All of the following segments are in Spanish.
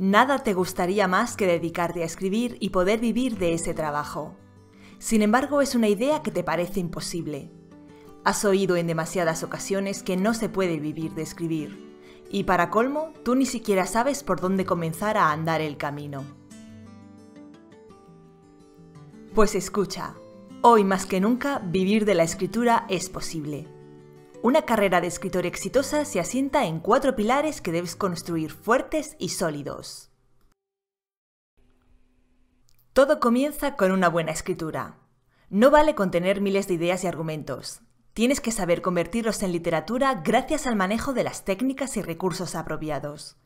Nada te gustaría más que dedicarte a escribir y poder vivir de ese trabajo. Sin embargo, es una idea que te parece imposible. Has oído en demasiadas ocasiones que no se puede vivir de escribir. Y para colmo, tú ni siquiera sabes por dónde comenzar a andar el camino. Pues escucha, hoy más que nunca vivir de la escritura es posible. Una carrera de escritor exitosa se asienta en cuatro pilares que debes construir fuertes y sólidos. Todo comienza con una buena escritura. No vale contener miles de ideas y argumentos. Tienes que saber convertirlos en literatura gracias al manejo de las técnicas y recursos apropiados.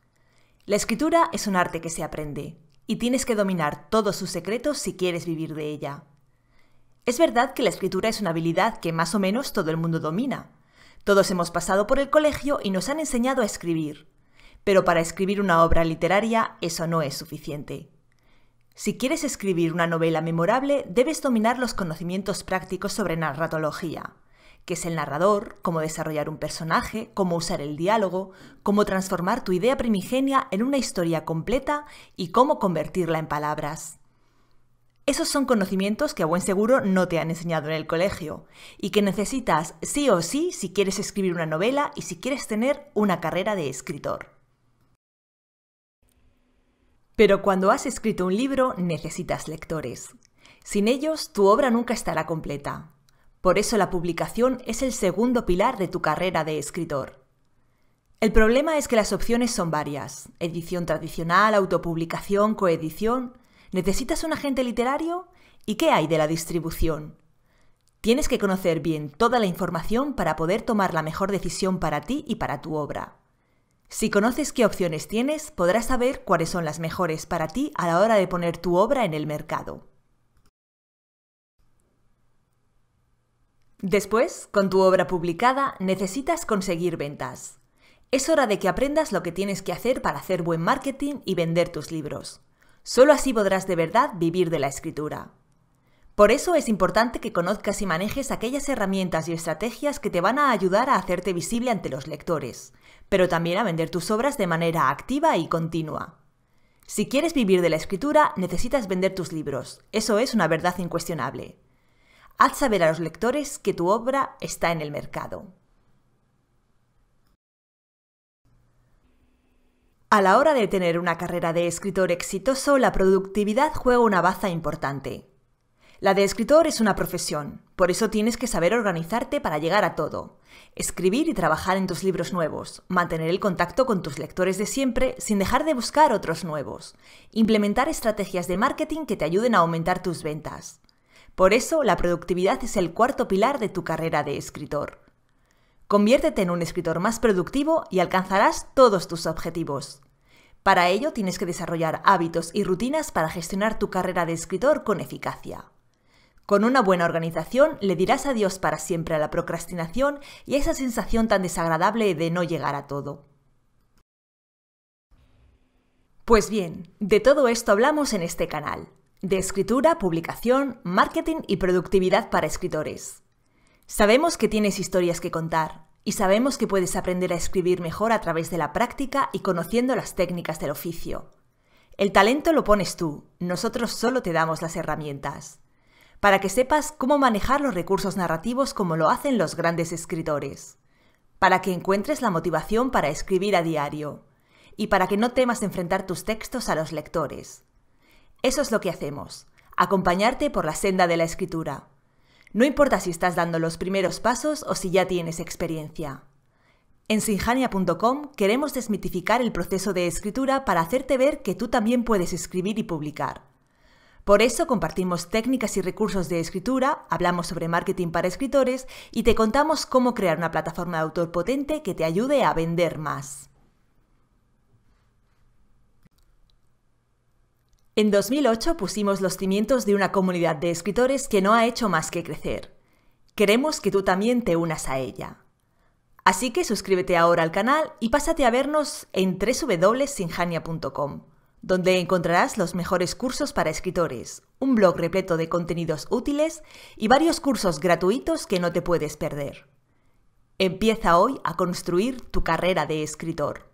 La escritura es un arte que se aprende, y tienes que dominar todos sus secretos si quieres vivir de ella. Es verdad que la escritura es una habilidad que más o menos todo el mundo domina, todos hemos pasado por el colegio y nos han enseñado a escribir, pero para escribir una obra literaria eso no es suficiente. Si quieres escribir una novela memorable, debes dominar los conocimientos prácticos sobre narratología, que es el narrador, cómo desarrollar un personaje, cómo usar el diálogo, cómo transformar tu idea primigenia en una historia completa y cómo convertirla en palabras. Esos son conocimientos que a buen seguro no te han enseñado en el colegio y que necesitas sí o sí si quieres escribir una novela y si quieres tener una carrera de escritor. Pero cuando has escrito un libro necesitas lectores. Sin ellos tu obra nunca estará completa. Por eso la publicación es el segundo pilar de tu carrera de escritor. El problema es que las opciones son varias, edición tradicional, autopublicación, coedición, ¿Necesitas un agente literario? ¿Y qué hay de la distribución? Tienes que conocer bien toda la información para poder tomar la mejor decisión para ti y para tu obra. Si conoces qué opciones tienes, podrás saber cuáles son las mejores para ti a la hora de poner tu obra en el mercado. Después, con tu obra publicada, necesitas conseguir ventas. Es hora de que aprendas lo que tienes que hacer para hacer buen marketing y vender tus libros. Solo así podrás de verdad vivir de la escritura. Por eso es importante que conozcas y manejes aquellas herramientas y estrategias que te van a ayudar a hacerte visible ante los lectores, pero también a vender tus obras de manera activa y continua. Si quieres vivir de la escritura, necesitas vender tus libros, eso es una verdad incuestionable. Haz saber a los lectores que tu obra está en el mercado. A la hora de tener una carrera de escritor exitoso, la productividad juega una baza importante. La de escritor es una profesión, por eso tienes que saber organizarte para llegar a todo. Escribir y trabajar en tus libros nuevos, mantener el contacto con tus lectores de siempre sin dejar de buscar otros nuevos, implementar estrategias de marketing que te ayuden a aumentar tus ventas. Por eso, la productividad es el cuarto pilar de tu carrera de escritor. Conviértete en un escritor más productivo y alcanzarás todos tus objetivos. Para ello tienes que desarrollar hábitos y rutinas para gestionar tu carrera de escritor con eficacia. Con una buena organización le dirás adiós para siempre a la procrastinación y a esa sensación tan desagradable de no llegar a todo. Pues bien, de todo esto hablamos en este canal, de escritura, publicación, marketing y productividad para escritores. Sabemos que tienes historias que contar, y sabemos que puedes aprender a escribir mejor a través de la práctica y conociendo las técnicas del oficio. El talento lo pones tú, nosotros solo te damos las herramientas. Para que sepas cómo manejar los recursos narrativos como lo hacen los grandes escritores. Para que encuentres la motivación para escribir a diario. Y para que no temas enfrentar tus textos a los lectores. Eso es lo que hacemos, acompañarte por la senda de la escritura. No importa si estás dando los primeros pasos o si ya tienes experiencia. En sinjania.com queremos desmitificar el proceso de escritura para hacerte ver que tú también puedes escribir y publicar. Por eso compartimos técnicas y recursos de escritura, hablamos sobre marketing para escritores y te contamos cómo crear una plataforma de autor potente que te ayude a vender más. En 2008 pusimos los cimientos de una comunidad de escritores que no ha hecho más que crecer. Queremos que tú también te unas a ella. Así que suscríbete ahora al canal y pásate a vernos en www.sinjania.com, donde encontrarás los mejores cursos para escritores, un blog repleto de contenidos útiles y varios cursos gratuitos que no te puedes perder. Empieza hoy a construir tu carrera de escritor.